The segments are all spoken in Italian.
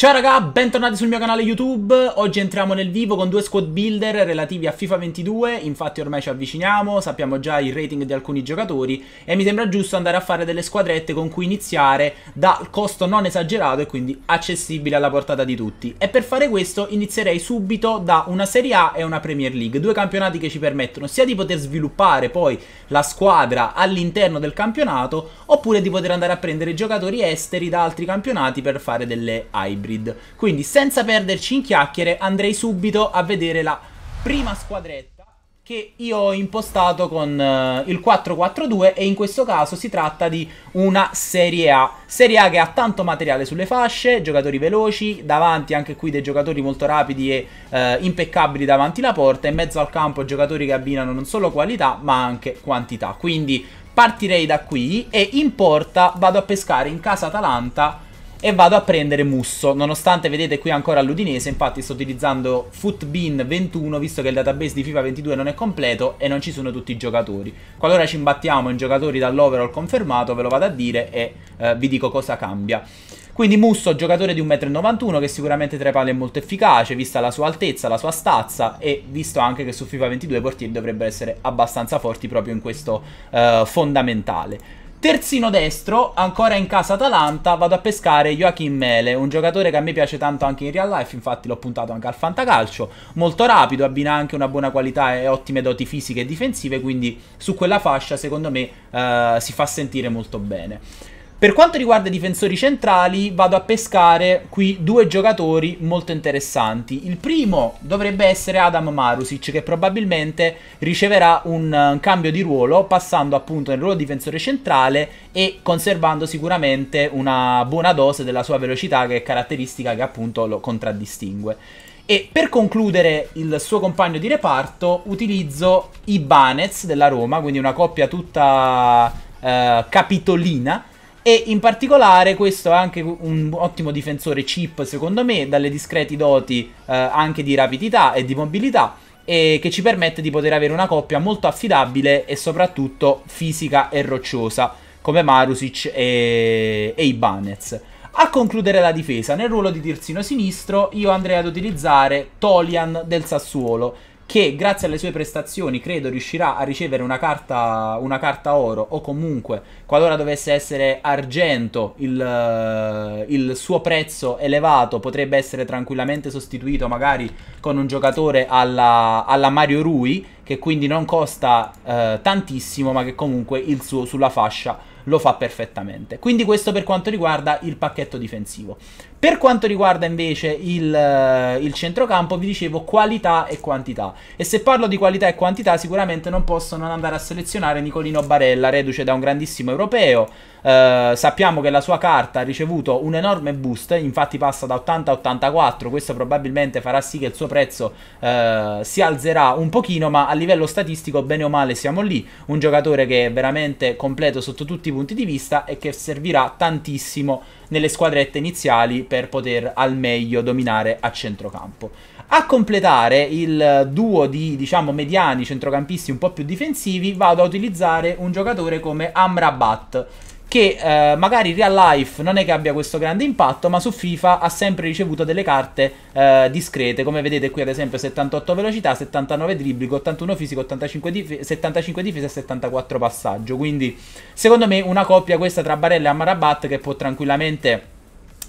Ciao raga, bentornati sul mio canale YouTube, oggi entriamo nel vivo con due squad builder relativi a FIFA 22, infatti ormai ci avviciniamo, sappiamo già il rating di alcuni giocatori e mi sembra giusto andare a fare delle squadrette con cui iniziare dal costo non esagerato e quindi accessibile alla portata di tutti e per fare questo inizierei subito da una Serie A e una Premier League, due campionati che ci permettono sia di poter sviluppare poi la squadra all'interno del campionato oppure di poter andare a prendere giocatori esteri da altri campionati per fare delle hybrid. Hybrid. Quindi senza perderci in chiacchiere andrei subito a vedere la prima squadretta che io ho impostato con uh, il 4-4-2 e in questo caso si tratta di una Serie A. Serie A che ha tanto materiale sulle fasce, giocatori veloci, davanti anche qui dei giocatori molto rapidi e uh, impeccabili davanti la porta, e in mezzo al campo giocatori che abbinano non solo qualità ma anche quantità. Quindi partirei da qui e in porta vado a pescare in casa Atalanta e vado a prendere Musso, nonostante vedete qui ancora l'Udinese, infatti sto utilizzando Footbin 21 visto che il database di FIFA 22 non è completo e non ci sono tutti i giocatori. Qualora ci imbattiamo in giocatori dall'overall confermato ve lo vado a dire e eh, vi dico cosa cambia. Quindi Musso, giocatore di 1,91m che sicuramente tra i pali è molto efficace, vista la sua altezza, la sua stazza e visto anche che su FIFA 22 i portieri dovrebbero essere abbastanza forti proprio in questo eh, fondamentale. Terzino destro, ancora in casa Atalanta, vado a pescare Joachim Mele, un giocatore che a me piace tanto anche in real life, infatti l'ho puntato anche al fantacalcio, molto rapido, abbina anche una buona qualità e ottime doti fisiche e difensive, quindi su quella fascia secondo me eh, si fa sentire molto bene. Per quanto riguarda i difensori centrali, vado a pescare qui due giocatori molto interessanti. Il primo dovrebbe essere Adam Marusic, che probabilmente riceverà un eh, cambio di ruolo, passando appunto nel ruolo di difensore centrale e conservando sicuramente una buona dose della sua velocità, che è caratteristica che appunto lo contraddistingue. E per concludere il suo compagno di reparto utilizzo i Banez della Roma, quindi una coppia tutta eh, capitolina, e in particolare questo è anche un ottimo difensore chip secondo me, dalle discreti doti eh, anche di rapidità e di mobilità e che ci permette di poter avere una coppia molto affidabile e soprattutto fisica e rocciosa come Marusic e, e Ibanez. A concludere la difesa, nel ruolo di terzino sinistro, io andrei ad utilizzare Tolian del Sassuolo, che grazie alle sue prestazioni credo riuscirà a ricevere una carta, una carta oro o comunque qualora dovesse essere argento il, eh, il, suo prezzo elevato potrebbe essere tranquillamente sostituito magari con un giocatore alla, alla Mario Rui che quindi non costa eh, tantissimo ma che comunque il suo sulla fascia lo fa perfettamente. Quindi questo per quanto riguarda il pacchetto difensivo. Per quanto riguarda invece il, eh, il, centrocampo, vi dicevo qualità e quantità. E se parlo di qualità e quantità, sicuramente non posso non andare a selezionare Nicolino Barella, reduce da un grandissimo europeo. Eh, sappiamo che la sua carta ha ricevuto un enorme boost, infatti passa da 80 a 84. Questo probabilmente farà sì che il suo prezzo eh, si alzerà un pochino, ma a livello statistico, bene o male, siamo lì. Un giocatore che è veramente completo sotto tutti i tutti i punti di vista e che servirà tantissimo nelle squadrette iniziali per poter al meglio dominare a centrocampo. A completare il duo di diciamo mediani centrocampisti un po' più difensivi vado a utilizzare un giocatore come Amrabat che eh, magari in real life non è che abbia questo grande impatto, ma su FIFA ha sempre ricevuto delle carte eh, discrete, come vedete qui ad esempio 78 velocità, 79 dribbling, 81 fisico, 85 dif- 75 difesa e 74 passaggio, quindi secondo me una coppia questa tra Barella e Amarabat che può tranquillamente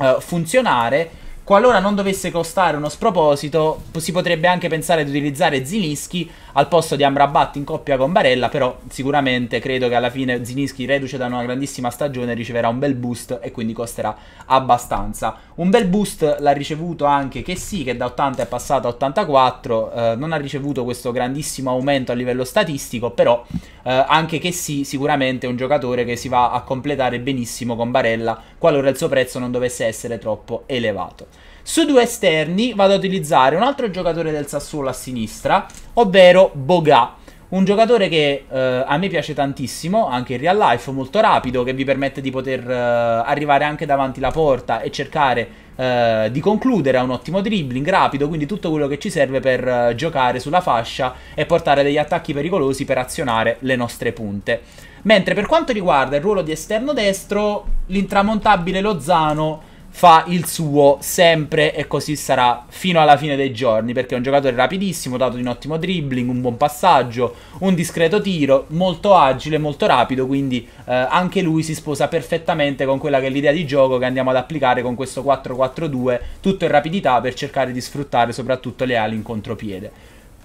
eh, funzionare. Qualora non dovesse costare uno sproposito, si potrebbe anche pensare di utilizzare Zinischi al posto di Amrabat in coppia con Barella, però sicuramente credo che alla fine Zinischi reduce da una grandissima stagione riceverà un bel boost e quindi costerà abbastanza. Un bel boost l'ha ricevuto anche che sì, che da 80 è passato a 84, eh, non ha ricevuto questo grandissimo aumento a livello statistico, però eh, anche che sì, sicuramente è un giocatore che si va a completare benissimo con Barella qualora il suo prezzo non dovesse essere troppo elevato. Su due esterni vado a utilizzare un altro giocatore del Sassuolo a sinistra, ovvero Boga. Un giocatore che eh, a me piace tantissimo, anche in real life, molto rapido, che vi permette di poter eh, arrivare anche davanti la porta e cercare eh, di concludere. Ha un ottimo dribbling, rapido, quindi tutto quello che ci serve per eh, giocare sulla fascia e portare degli attacchi pericolosi per azionare le nostre punte. Mentre per quanto riguarda il ruolo di esterno destro, l'intramontabile Lozano fa il suo sempre e così sarà fino alla fine dei giorni perché è un giocatore rapidissimo, dato di un ottimo dribbling, un buon passaggio, un discreto tiro, molto agile, molto rapido, quindi eh, anche lui si sposa perfettamente con quella che è l'idea di gioco che andiamo ad applicare con questo 4-4-2, tutto in rapidità per cercare di sfruttare soprattutto le ali in contropiede.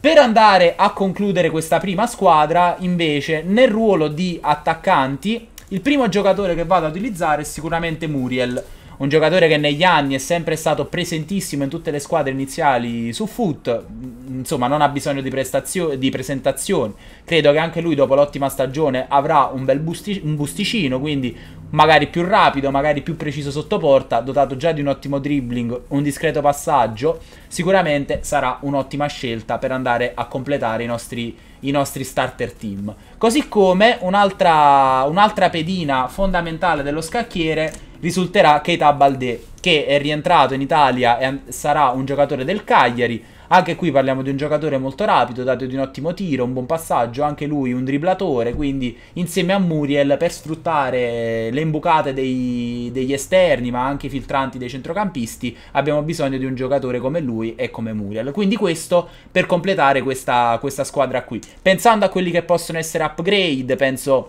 Per andare a concludere questa prima squadra, invece, nel ruolo di attaccanti, il primo giocatore che vado ad utilizzare è sicuramente Muriel un giocatore che negli anni è sempre stato presentissimo in tutte le squadre iniziali su foot, mm, insomma non ha bisogno di, prestazio- di presentazioni, credo che anche lui dopo l'ottima stagione avrà un bel busti- un busticino, quindi magari più rapido, magari più preciso sotto porta, dotato già di un ottimo dribbling, un discreto passaggio, sicuramente sarà un'ottima scelta per andare a completare i nostri, i nostri starter team. Così come un'altra, un'altra pedina fondamentale dello scacchiere risulterà Keita Baldé, che è rientrato in Italia e sarà un giocatore del Cagliari. Anche qui parliamo di un giocatore molto rapido, dato di un ottimo tiro, un buon passaggio, anche lui un driblatore, quindi insieme a Muriel per sfruttare le imbucate dei, degli esterni, ma anche i filtranti dei centrocampisti, abbiamo bisogno di un giocatore come lui e come Muriel. Quindi questo per completare questa, questa squadra qui. Pensando a quelli che possono essere upgrade, penso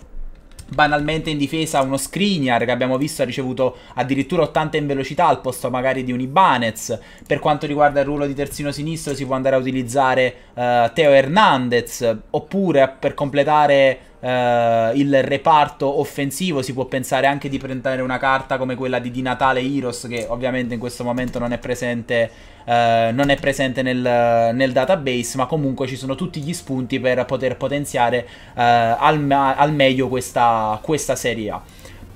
banalmente in difesa uno Skriniar che abbiamo visto ha ricevuto addirittura 80 in velocità al posto magari di un Ibanez per quanto riguarda il ruolo di terzino sinistro si può andare a utilizzare uh, eh, Teo Hernandez oppure per completare eh, il reparto offensivo, si può pensare anche di prendere una carta come quella di Di Natale Heroes che ovviamente in questo momento non è presente, eh, non è presente nel, nel, database, ma comunque ci sono tutti gli spunti per poter potenziare eh, al, al, meglio questa, questa Serie A.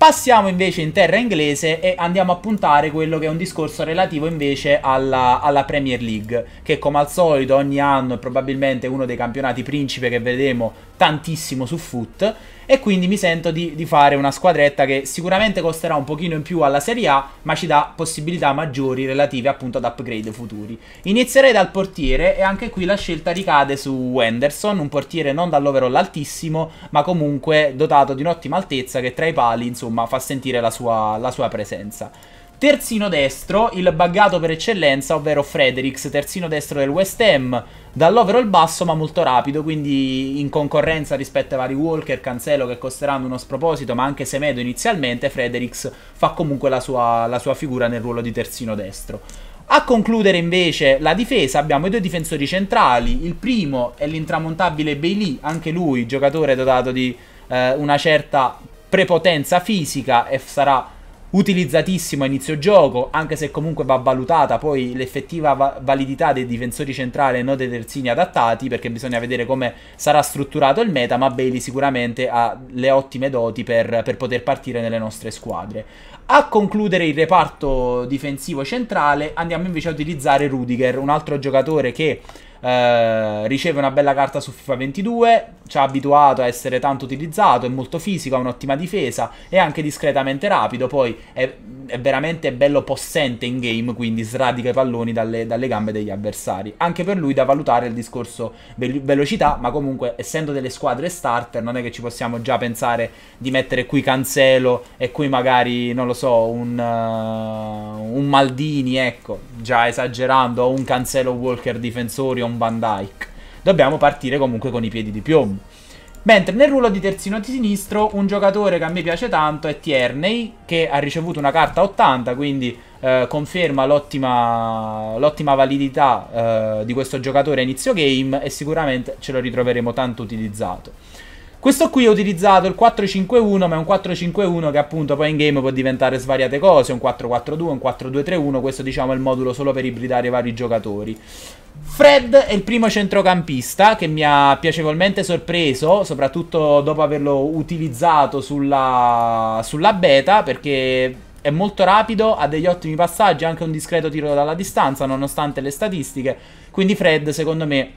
Passiamo invece in terra inglese e andiamo a puntare quello che è un discorso relativo invece alla, alla, Premier League, che come al solito ogni anno è probabilmente uno dei campionati principe che vedremo tantissimo su foot e quindi mi sento di, di, fare una squadretta che sicuramente costerà un pochino in più alla Serie A, ma ci dà possibilità maggiori relative appunto ad upgrade futuri. Inizierei dal portiere e anche qui la scelta ricade su Henderson, un portiere non dall'overall altissimo, ma comunque dotato di un'ottima altezza che tra i pali insomma fa sentire la sua, la sua presenza. Terzino destro, il buggato per eccellenza, ovvero Fredericks, terzino destro del West Ham, dall'overall basso ma molto rapido, quindi in concorrenza rispetto ai vari Walker, Cancelo che costeranno uno sproposito, ma anche Semedo inizialmente, Fredericks fa comunque la sua, la sua figura nel ruolo di terzino destro. A concludere invece la difesa abbiamo i due difensori centrali, il primo è l'intramontabile Bailey, anche lui giocatore dotato di eh, una certa prepotenza fisica e sarà utilizzatissimo a inizio gioco, anche se comunque va valutata poi l'effettiva va- validità dei difensori centrali e non dei terzini adattati, perché bisogna vedere come sarà strutturato il meta, ma Bailey sicuramente ha le ottime doti per, per poter partire nelle nostre squadre. A concludere il reparto difensivo centrale andiamo invece a utilizzare Rudiger, un altro giocatore che eh, riceve una bella carta su FIFA 22, ci ha abituato a essere tanto utilizzato, è molto fisico, ha un'ottima difesa, è anche discretamente rapido, poi è, è veramente bello possente in game, quindi sradica i palloni dalle, dalle, gambe degli avversari. Anche per lui da valutare il discorso ve velocità, ma comunque essendo delle squadre starter non è che ci possiamo già pensare di mettere qui Cancelo e qui magari, non lo so, un, uh, un Maldini, ecco, già esagerando, o un Cancelo Walker difensori, o Virgil van Dyke. Dobbiamo partire comunque con i piedi di piombo. Mentre nel ruolo di terzino di sinistro un giocatore che a me piace tanto è Tierney che ha ricevuto una carta 80 quindi eh, conferma l'ottima, validità eh, di questo giocatore a inizio game e sicuramente ce lo ritroveremo tanto utilizzato. Questo qui ho utilizzato il 4-5-1, ma è un 4-5-1 che appunto poi in game può diventare svariate cose, un 4-4-2, un 4-2-3-1, questo diciamo è il modulo solo per ibridare i vari giocatori. Fred è il primo centrocampista che mi ha piacevolmente sorpreso, soprattutto dopo averlo utilizzato sulla, sulla beta, perché è molto rapido, ha degli ottimi passaggi, anche un discreto tiro dalla distanza, nonostante le statistiche. Quindi Fred, secondo me,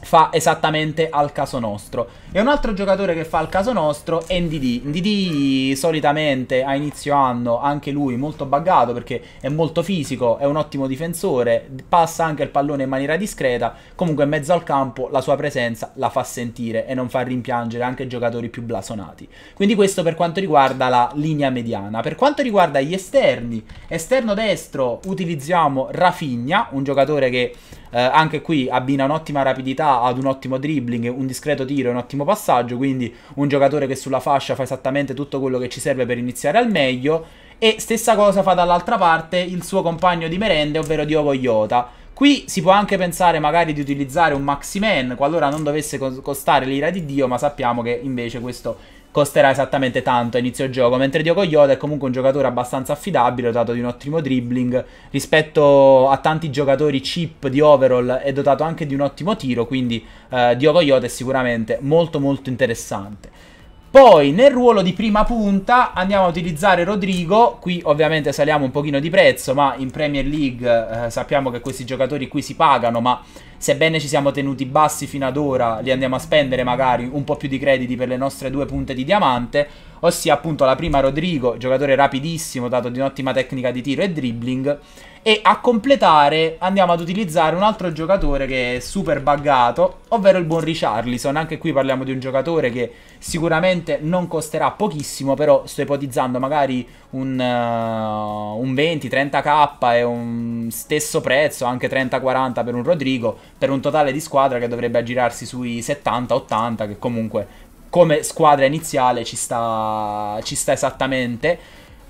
fa esattamente al caso nostro. E un altro giocatore che fa al caso nostro è NDD. NDD solitamente a inizio anno anche lui molto buggato perché è molto fisico, è un ottimo difensore, passa anche il pallone in maniera discreta, comunque in mezzo al campo la sua presenza la fa sentire e non fa rimpiangere anche i giocatori più blasonati. Quindi questo per quanto riguarda la linea mediana. Per quanto riguarda gli esterni, esterno destro utilizziamo Rafinha, un giocatore che eh, anche qui abbina un'ottima rapidità ad un ottimo dribbling, un discreto tiro e un ottimo passaggio, quindi un giocatore che sulla fascia fa esattamente tutto quello che ci serve per iniziare al meglio. E stessa cosa fa dall'altra parte il suo compagno di merende, ovvero Diogo Iota. Qui si può anche pensare magari di utilizzare un Maximan, qualora non dovesse costare l'ira di Dio, ma sappiamo che invece questo costerà esattamente tanto a inizio gioco, mentre Diogo Iota è comunque un giocatore abbastanza affidabile, dotato di un ottimo dribbling, rispetto a tanti giocatori chip di overall è dotato anche di un ottimo tiro, quindi eh, Diogo Iota è sicuramente molto molto interessante. Poi nel ruolo di prima punta andiamo a utilizzare Rodrigo, qui ovviamente saliamo un pochino di prezzo, ma in Premier League eh, sappiamo che questi giocatori qui si pagano, ma sebbene ci siamo tenuti bassi fino ad ora, li andiamo a spendere magari un po' più di crediti per le nostre due punte di diamante, ossia appunto la prima Rodrigo, giocatore rapidissimo, dato di un'ottima tecnica di tiro e dribbling, e a completare andiamo ad utilizzare un altro giocatore che è super buggato, ovvero il buon Richarlison. Anche qui parliamo di un giocatore che sicuramente non costerà pochissimo, però sto ipotizzando magari un, uh, un 20-30k e un stesso prezzo, anche 30-40 per un Rodrigo, per un totale di squadra che dovrebbe aggirarsi sui 70-80, che comunque come squadra iniziale ci sta, ci sta esattamente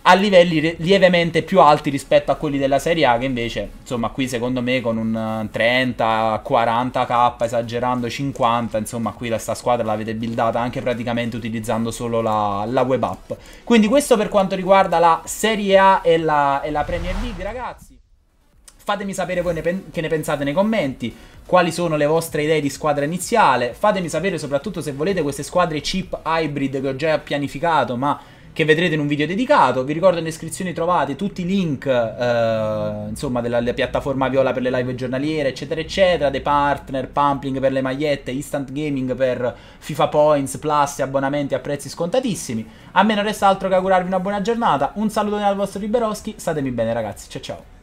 a livelli lievemente più alti rispetto a quelli della Serie A che invece, insomma, qui secondo me con un 30, eh, 40k, esagerando 50, insomma, qui la sta squadra l'avete buildata anche praticamente utilizzando solo la, la, web app. Quindi questo per quanto riguarda la Serie A e la, e la Premier League, ragazzi. Fatemi sapere voi ne che ne pensate nei commenti, quali sono le vostre idee di squadra iniziale, fatemi sapere soprattutto se volete queste squadre chip hybrid che ho già pianificato, ma che vedrete in un video dedicato. Vi ricordo in descrizione trovate tutti i link, eh, insomma, della piattaforma Viola per le live giornaliere, eccetera, eccetera, dei partner, Pumpling per le magliette, Instant Gaming per FIFA Points, Plus e abbonamenti a prezzi scontatissimi. A me non resta altro che augurarvi una buona giornata, un saluto dal vostro Liberoschi, statemi bene ragazzi, ciao ciao.